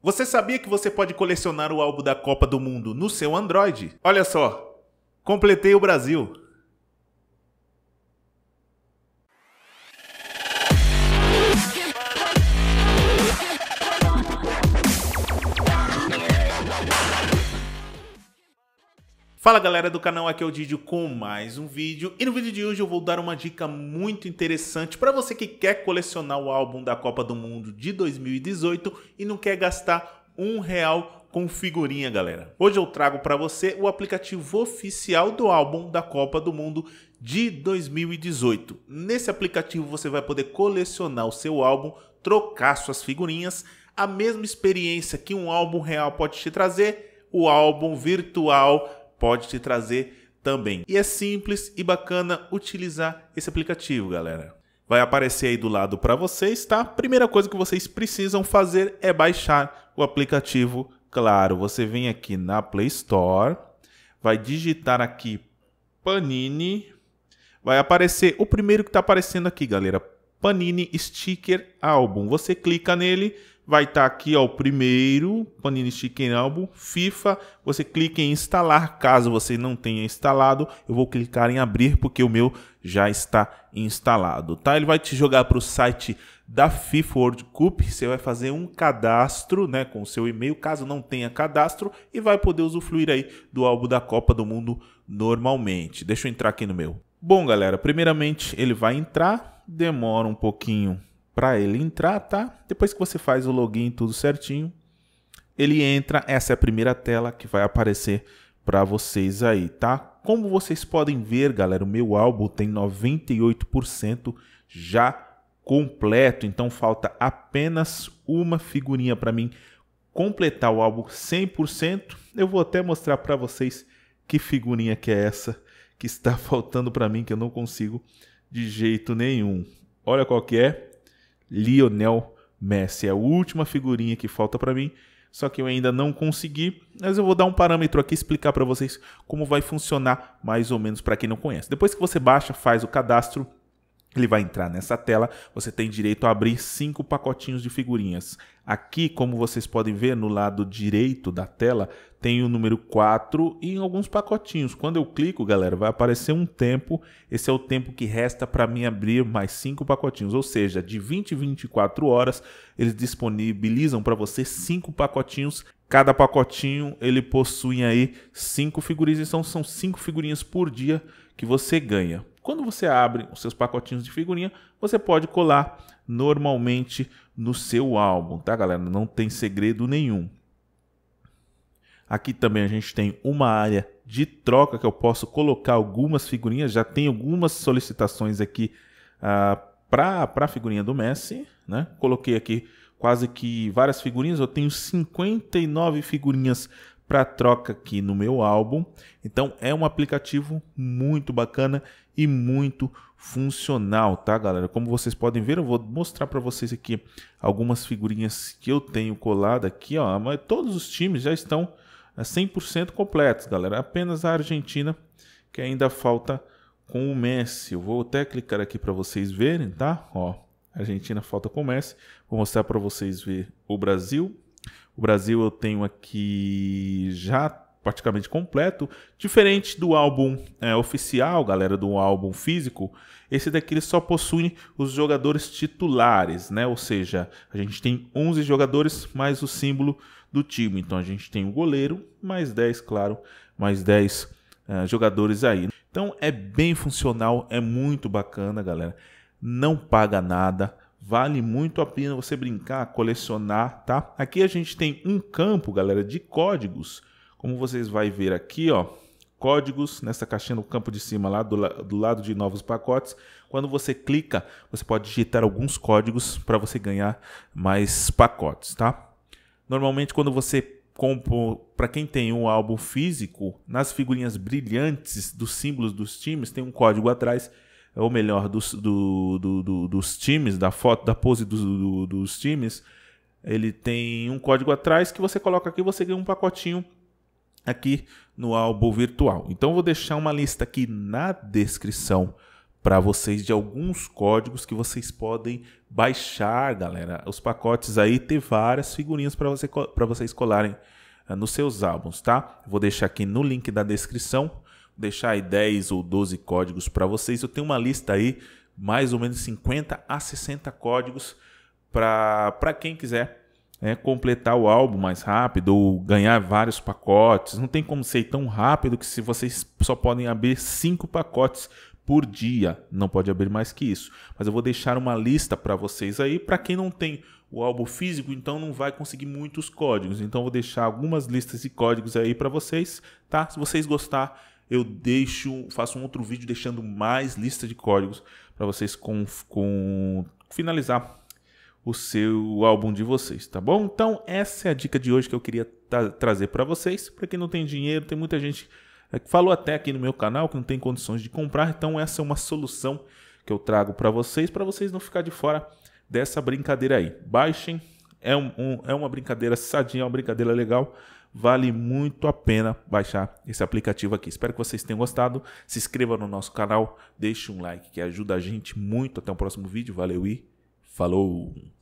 Você sabia que você pode colecionar o álbum da Copa do Mundo no seu Android? Olha só, completei o Brasil. Fala galera do canal, aqui é o Didio com mais um vídeo e no vídeo de hoje eu vou dar uma dica muito interessante para você que quer colecionar o álbum da Copa do Mundo de 2018 e não quer gastar um real com figurinha, galera. Hoje eu trago para você o aplicativo oficial do álbum da Copa do Mundo de 2018. Nesse aplicativo você vai poder colecionar o seu álbum, trocar suas figurinhas, a mesma experiência que um álbum real pode te trazer, o álbum virtual pode te trazer também. E é simples e bacana utilizar esse aplicativo, galera. Vai aparecer aí do lado para vocês, tá? Primeira coisa que vocês precisam fazer é baixar o aplicativo. Claro, você vem aqui na Play Store, vai digitar aqui Panini, vai aparecer o primeiro que está aparecendo aqui, galera, Panini Sticker Album. Você clica nele, vai estar tá aqui ó, o primeiro, Panini Sticker Album, FIFA. Você clica em instalar, caso você não tenha instalado. Eu vou clicar em abrir porque o meu já está instalado. Tá? Ele vai te jogar para o site da FIFA World Cup. Você vai fazer um cadastro né, com o seu e-mail, caso não tenha cadastro, e vai poder usufruir aí do álbum da Copa do Mundo normalmente. Deixa eu entrar aqui no meu. Bom, galera, primeiramente ele vai entrar, demora um pouquinho para ele entrar, tá? Depois que você faz o login tudo certinho, ele entra. Essa é a primeira tela que vai aparecer para vocês aí, tá? Como vocês podem ver, galera, o meu álbum tem 98% já completo, então falta apenas uma figurinha para mim completar o álbum 100%. Eu vou até mostrar para vocês que figurinha que é essa que está faltando para mim que eu não consigo de jeito nenhum. Olha qual que é. Lionel Messi. É a última figurinha que falta para mim. Só que eu ainda não consegui, mas eu vou dar um parâmetro aqui explicar para vocês como vai funcionar mais ou menos para quem não conhece. Depois que você baixa, faz o cadastro, ele vai entrar nessa tela, você tem direito a abrir cinco pacotinhos de figurinhas. Aqui, como vocês podem ver, no lado direito da tela tem o número 4 e alguns pacotinhos. Quando eu clico, galera, vai aparecer um tempo. Esse é o tempo que resta para mim abrir mais cinco pacotinhos. Ou seja, de 20 a 24 horas, eles disponibilizam para você cinco pacotinhos Cada pacotinho ele possui aí cinco figurinhas, então são cinco figurinhas por dia que você ganha. Quando você abre os seus pacotinhos de figurinha, você pode colar normalmente no seu álbum, tá, galera? Não tem segredo nenhum. Aqui também a gente tem uma área de troca que eu posso colocar algumas figurinhas. Já tem algumas solicitações aqui ah, para a figurinha do Messi. Né? Coloquei aqui quase que várias figurinhas. Eu tenho 59 figurinhas para troca aqui no meu álbum. Então é um aplicativo muito bacana e muito funcional, tá, galera? Como vocês podem ver, eu vou mostrar para vocês aqui algumas figurinhas que eu tenho colado aqui, ó. Mas todos os times já estão 100% é, completos, galera. Apenas a Argentina que ainda falta com o Messi. Eu vou até clicar aqui para vocês verem, tá? Ó, Argentina falta com o Messi. Vou mostrar para vocês ver o Brasil, o Brasil eu tenho aqui já praticamente completo, diferente do álbum é, oficial, galera, do álbum físico. Esse daqui ele só possui os jogadores titulares, né? Ou seja, a gente tem 11 jogadores mais o símbolo do time. Então a gente tem o goleiro, mais 10, claro, mais 10 é, jogadores aí. Então é bem funcional, é muito bacana, galera. Não paga nada, Vale muito a pena você brincar, colecionar, tá? Aqui a gente tem um campo, galera, de códigos. Como vocês vão ver aqui, ó, códigos nessa caixinha no campo de cima lá do, do, lado de novos pacotes. Quando você clica, você pode digitar alguns códigos para você ganhar mais pacotes, tá? Normalmente quando você compra, para quem tem um álbum físico, nas figurinhas brilhantes dos símbolos dos times tem um código atrás ou melhor, dos, do, do, do, dos times, da foto, da pose dos times, ele tem um código atrás que você coloca aqui, você ganha um pacotinho aqui no álbum virtual. Então vou deixar uma lista aqui na descrição para vocês de alguns códigos que vocês podem baixar, galera. Os pacotes aí tem várias figurinhas para você, vocês colarem ah, nos seus álbuns, tá? Vou deixar aqui no link da descrição deixar aí 10 ou 12 códigos para vocês. Eu tenho uma lista aí, mais ou menos 50 a 60 códigos para quem quiser né, completar o álbum mais rápido ou ganhar vários pacotes. Não tem como ser tão rápido que se vocês só podem abrir 5 pacotes por dia, não pode abrir mais que isso. Mas eu vou deixar uma lista para vocês aí, para quem não tem o álbum físico, então não vai conseguir muitos códigos. Então vou deixar algumas listas de códigos aí para vocês, tá? Se vocês gostar, eu deixo, faço um outro vídeo deixando mais lista de códigos para vocês com, com finalizar o seu álbum de vocês, tá bom? Então essa é a dica de hoje que eu queria tra trazer para vocês. Para quem não tem dinheiro, tem muita gente é, que falou até aqui no meu canal que não tem condições de comprar, então essa é uma solução que eu trago para vocês, para vocês não ficar de fora dessa brincadeira aí. Baixem é, um, um, é uma brincadeira sadinha, é uma brincadeira legal. Vale muito a pena baixar esse aplicativo aqui. Espero que vocês tenham gostado. Se inscreva no nosso canal, deixe um like que ajuda a gente muito. Até o próximo vídeo. Valeu e falou!